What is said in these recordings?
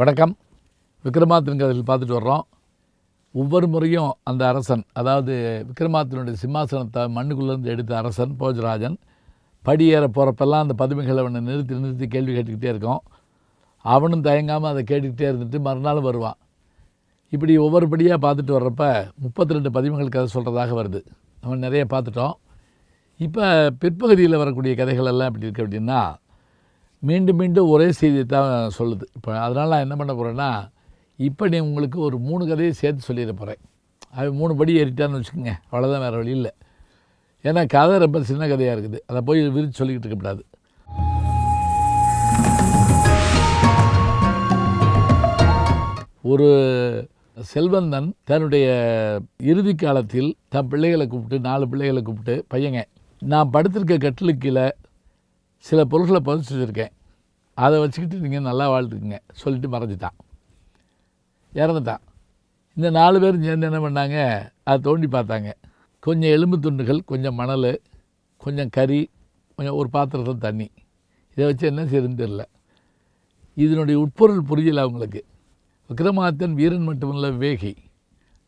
வணக்கம் கதையில் பார்த்துட்டு வர்றோம் ஒவ்வொரு முறையும் அந்த அரசன் அதாவது விக்ரமாதினுடைய சிம்மாசனத்தை மண்ணுக்குள்ளேருந்து எடுத்த அரசன் போஜராஜன் படியேற போகிறப்பெல்லாம் அந்த பதுமைகளை அவனை நிறுத்தி நிறுத்தி கேள்வி கேட்டுக்கிட்டே இருக்கோம் அவனும் தயங்காமல் அதை கேட்டுக்கிட்டே இருந்துட்டு மறுநாள் வருவான் இப்படி ஒவ்வொரு படியாக பார்த்துட்டு வர்றப்ப முப்பத்தி ரெண்டு பதிமைகள் கதை சொல்கிறதாக வருது நம்ம நிறைய பார்த்துட்டோம் இப்போ பிற்பகுதியில் வரக்கூடிய கதைகள் எல்லாம் எப்படி இருக்குது அப்படின்னா மீண்டும் மீண்டும் ஒரே செய்தியை தான் சொல்லுது இப்போ அதனால் நான் என்ன பண்ண போகிறேன்னா இப்போ நீ உங்களுக்கு ஒரு மூணு கதையை சேர்த்து சொல்லிட போகிறேன் அது மூணு படி ஏறிட்டான்னு வச்சுக்கோங்க அவ்வளோதான் வேறு வழி இல்லை ஏன்னா கதை ரொம்ப சின்ன கதையாக இருக்குது அதை போய் விரித்து சொல்லிக்கிட்டு இருக்கக்கூடாது ஒரு செல்வந்தன் தன்னுடைய இறுதி காலத்தில் தன் பிள்ளைகளை கூப்பிட்டு நாலு பிள்ளைகளை கூப்பிட்டு பையங்க நான் படுத்திருக்க கட்டிலு கீழே சில பொருட்களை பதிச்சு வச்சுருக்கேன் அதை வச்சுக்கிட்டு நீங்கள் நல்லா வாழ்த்துக்குங்க சொல்லிட்டு மறைஞ்சிட்டான் இறந்துட்டான் இந்த நாலு பேரும் சேர்ந்து என்ன பண்ணாங்க அதை தோண்டி பார்த்தாங்க கொஞ்சம் எலும்பு துண்டுகள் கொஞ்சம் மணல் கொஞ்சம் கறி கொஞ்சம் ஒரு பாத்திரத்தில் தண்ணி இதை வச்சு என்ன செய்யுதுன்னு தெரில இதனுடைய உட்பொருள் புரியல அவங்களுக்கு விக்ரமாதித்தன் வீரன் மட்டுமில்ல விவேகி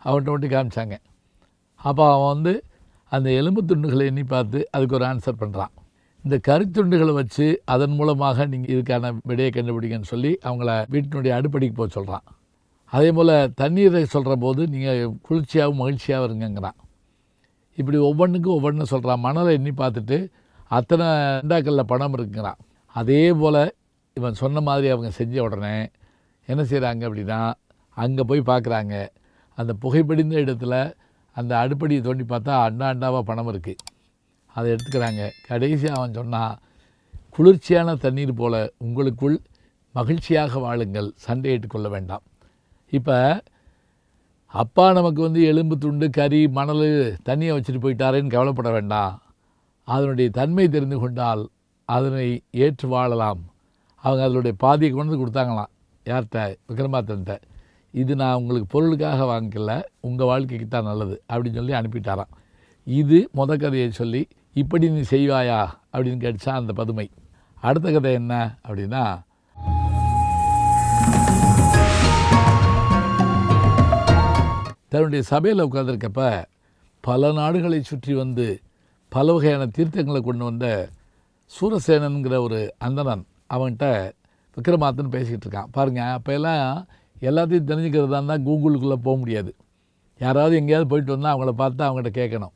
அவன்கிட்ட மட்டும் காமிச்சாங்க அப்போ அவன் வந்து அந்த எலும்பு துண்டுகளை எண்ணி பார்த்து அதுக்கு ஒரு ஆன்சர் பண்ணுறான் இந்த கருத்துண்டுகளை வச்சு அதன் மூலமாக நீங்கள் இதுக்கான விடையை கண்டுபிடிங்கன்னு சொல்லி அவங்கள வீட்டினுடைய அடுப்படிக்கு போக சொல்கிறான் அதே போல் தண்ணீரை சொல்கிற போது நீங்கள் குளிர்ச்சியாகவும் மகிழ்ச்சியாகவும் இருங்கங்கிறான் இப்படி ஒவ்வொன்றுக்கும் ஒவ்வொன்றும் சொல்கிறான் மணலை எண்ணி பார்த்துட்டு அத்தனை அண்டாக்களில் பணம் இருக்குங்கிறான் அதே போல் இவன் சொன்ன மாதிரி அவங்க செஞ்ச உடனே என்ன செய்கிறாங்க அப்படின்னா அங்கே போய் பார்க்குறாங்க அந்த புகைப்படிந்த இடத்துல அந்த அடுப்படியை தோண்டி பார்த்தா அண்டா அண்டாவாக பணம் இருக்குது அதை எடுத்துக்கிறாங்க கடைசியாக அவன் சொன்னால் குளிர்ச்சியான தண்ணீர் போல் உங்களுக்குள் மகிழ்ச்சியாக வாழுங்கள் சண்டையிட்டு கொள்ள வேண்டாம் இப்போ அப்பா நமக்கு வந்து எலும்பு துண்டு கறி மணல் தண்ணியை வச்சுட்டு போயிட்டாரேன்னு கவலைப்பட வேண்டாம் அதனுடைய தன்மை தெரிந்து கொண்டால் அதனை ஏற்று வாழலாம் அவங்க அதனுடைய பாதியை கொண்டு வந்து கொடுத்தாங்களாம் யார்கிட்ட விக்ரமாத்தன்ட்ட இது நான் உங்களுக்கு பொருளுக்காக வாங்கிக்கல உங்கள் வாழ்க்கைக்கு தான் நல்லது அப்படின்னு சொல்லி அனுப்பிட்டாராம் இது முத கதையை சொல்லி இப்படி நீ செய்வாயா அப்படின்னு கேட்டுச்சா அந்த பதுமை அடுத்த கதை என்ன அப்படின்னா தன்னுடைய சபையில் உட்காந்துருக்கப்ப பல நாடுகளை சுற்றி வந்து பல வகையான தீர்த்தங்களை கொண்டு வந்த சூரசேனனுங்கிற ஒரு அந்தனன் அவன்கிட்ட விக்ரமாத்தன் பேசிக்கிட்டு இருக்கான் பாருங்கள் அப்போல்லாம் எல்லாத்தையும் தெரிஞ்சுக்கிறதா இருந்தால் கூகுளுக்குள்ளே போக முடியாது யாராவது எங்கேயாவது போயிட்டு வந்தால் அவங்கள பார்த்து அவங்ககிட்ட கேட்கணும்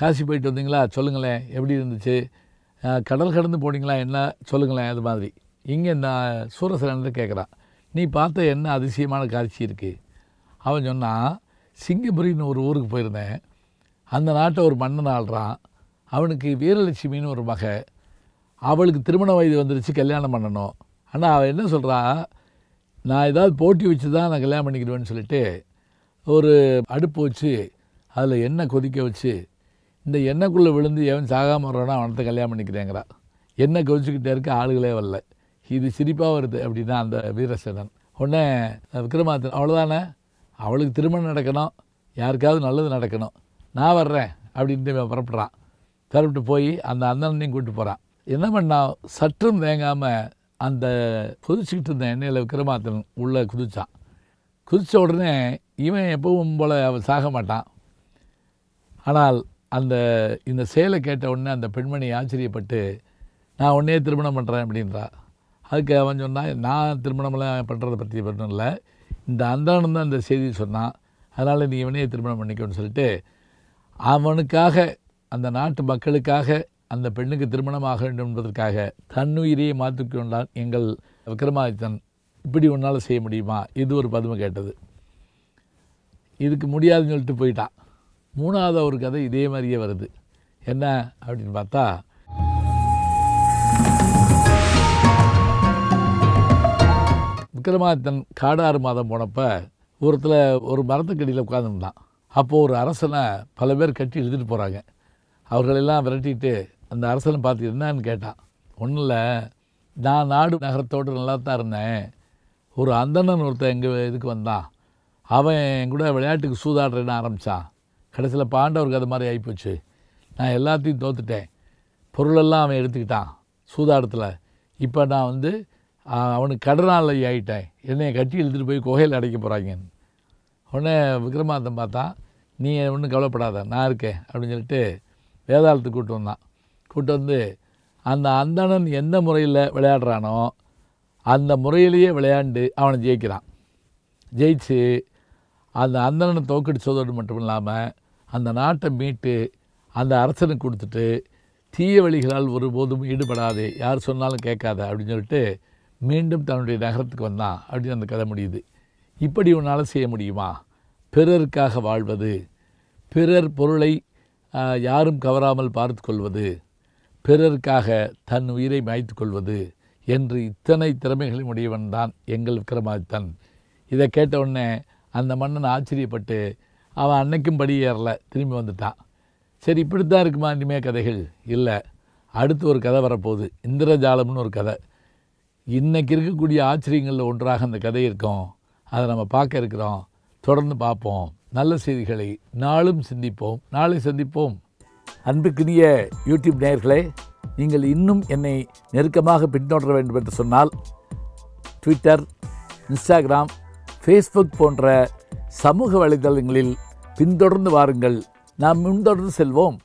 காசி போயிட்டு வந்தீங்களா சொல்லுங்களேன் எப்படி இருந்துச்சு கடல் கடந்து போனீங்களா என்ன சொல்லுங்களேன் அது மாதிரி இங்கே நான் சூரசரன்னு கேட்குறான் நீ பார்த்த என்ன அதிசயமான காட்சி இருக்குது அவன் சொன்னான் சிங்கபுரின்னு ஒரு ஊருக்கு போயிருந்தேன் அந்த நாட்டை ஒரு மன்னன் ஆள்றான் அவனுக்கு வீரலட்சுமின்னு ஒரு மக அவளுக்கு திருமண வயது வந்துருச்சு கல்யாணம் பண்ணணும் ஆனால் அவன் என்ன சொல்கிறா நான் ஏதாவது போட்டி வச்சு தான் நான் கல்யாணம் பண்ணிக்கிடுவேன்னு சொல்லிட்டு ஒரு அடுப்பு வச்சு அதில் எண்ணெய் கொதிக்க வச்சு இந்த எண்ணெய்க்குள்ளே விழுந்து எவன் சாகாமல் வர்றானா அவனத்தை கல்யாணம் பண்ணிக்கிறேங்கிறா எண்ணெய் கவிச்சிக்கிட்டே இருக்க ஆளுகளே வரல இது சிரிப்பாக வருது அப்படின்னா அந்த வீரசேனன் உடனே விக்ரமாதன் அவ்வளோதானே அவளுக்கு திருமணம் நடக்கணும் யாருக்காவது நல்லது நடக்கணும் நான் வர்றேன் அப்படின்ட்டு புறப்படுறான் கருப்பிட்டு போய் அந்த அண்ணனையும் கூப்பிட்டு போகிறான் என்ன பண்ணா சற்றும் தேங்காமல் அந்த குதிச்சுக்கிட்டு இருந்த எண்ணெயில் விக்ரமாதன் உள்ளே குதித்தான் குதித்த உடனே இவன் எப்பவும் போல் சாக மாட்டான் ஆனால் அந்த இந்த சேலை கேட்ட உடனே அந்த பெண்மணி ஆச்சரியப்பட்டு நான் உடனே திருமணம் பண்ணுறேன் அப்படின்றா அதுக்கு அவன் சொன்னால் நான் திருமணமெல்லாம் பண்ணுறதை பற்றி பண்ணணும் இல்லை இந்த அந்தானம் தான் இந்த செய்தி சொன்னான் அதனால் நீ இவனையே திருமணம் பண்ணிக்கணும்னு சொல்லிட்டு அவனுக்காக அந்த நாட்டு மக்களுக்காக அந்த பெண்ணுக்கு திருமணமாக வேண்டும் என்பதற்காக தன்னுயிரியை மாற்றிக்கொண்டான் எங்கள் விக்ரமாதித்தன் இப்படி உன்னால் செய்ய முடியுமா இது ஒரு பதுமை கேட்டது இதுக்கு முடியாதுன்னு சொல்லிட்டு போயிட்டான் மூணாவது ஒரு கதை இதே மாதிரியே வருது என்ன அப்படின்னு பார்த்தா விக்ரமாதித்தன் காடாறு மாதம் போனப்போ ஒருத்தில் ஒரு மரத்துக்கடியில் உட்காந்துருந்தான் அப்போது ஒரு அரசனை பல பேர் கட்டி எழுதிட்டு போகிறாங்க அவர்களெல்லாம் விரட்டிட்டு அந்த அரசனை பார்த்து என்னன்னு கேட்டான் ஒன்றும் இல்லை நான் நாடு நகரத்தோடு நல்லா தான் இருந்தேன் ஒரு அந்தணன் ஒருத்தன் எங்கள் இதுக்கு வந்தான் அவன் என் கூட விளையாட்டுக்கு சூதாடுறேன்னு ஆரம்பித்தான் கடைசியில் பாண்டவருக்கு அது மாதிரி ஆகிப்போச்சு நான் எல்லாத்தையும் தோத்துட்டேன் பொருளெல்லாம் அவன் எடுத்துக்கிட்டான் சூதாடத்தில் இப்போ நான் வந்து அவனுக்கு கடனாளி ஆகிட்டேன் என்னை கட்டி இழுத்துட்டு போய் குகையில் அடைக்க போகிறாங்க உடனே விக்ரமாதன் பார்த்தா நீ ஒன்றும் கவலைப்படாத நான் இருக்கேன் அப்படின்னு சொல்லிட்டு வேதாளத்துக்கு கூப்பிட்டு வந்தான் கூப்பிட்டு வந்து அந்த அந்தணன் எந்த முறையில் விளையாடுறானோ அந்த முறையிலேயே விளையாண்டு அவனை ஜெயிக்கிறான் ஜெயிச்சு அந்த அந்தணனை தோக்கடிச்சதோடு மட்டும் இல்லாமல் அந்த நாட்டை மீட்டு அந்த அரசனுக்கு கொடுத்துட்டு தீய வழிகளால் ஒருபோதும் ஈடுபடாதே யார் சொன்னாலும் கேட்காத அப்படின்னு சொல்லிட்டு மீண்டும் தன்னுடைய நகரத்துக்கு வந்தான் அப்படின்னு அந்த கதை முடியுது இப்படி உன்னால் செய்ய முடியுமா பிறருக்காக வாழ்வது பிறர் பொருளை யாரும் கவராமல் பார்த்து கொள்வது பிறருக்காக தன் உயிரை மாய்த்து கொள்வது என்று இத்தனை திறமைகளையும் உடையவன் தான் எங்கள் விக்ரமாதித்தன் இதை கேட்ட உடனே அந்த மன்னன் ஆச்சரியப்பட்டு அவன் அன்னைக்கும் படி ஏறல திரும்பி வந்துட்டான் சரி இப்படித்தான் இருக்குமா இனிமே கதைகள் இல்லை அடுத்து ஒரு கதை வரப்போகுது இந்திரஜாலம்னு ஒரு கதை இன்றைக்கி இருக்கக்கூடிய ஆச்சரியங்களில் ஒன்றாக அந்த கதை இருக்கும் அதை நம்ம பார்க்க இருக்கிறோம் தொடர்ந்து பார்ப்போம் நல்ல செய்திகளை நாளும் சிந்திப்போம் நாளை சந்திப்போம் அன்புக்குரிய யூடியூப் நேயர்களே நீங்கள் இன்னும் என்னை நெருக்கமாக பின்தொடர வேண்டும் என்று சொன்னால் ட்விட்டர் இன்ஸ்டாகிராம் ஃபேஸ்புக் போன்ற சமூக வலைதளங்களில் பின்தொடர்ந்து வாருங்கள் நாம் முன்தொடர்ந்து செல்வோம்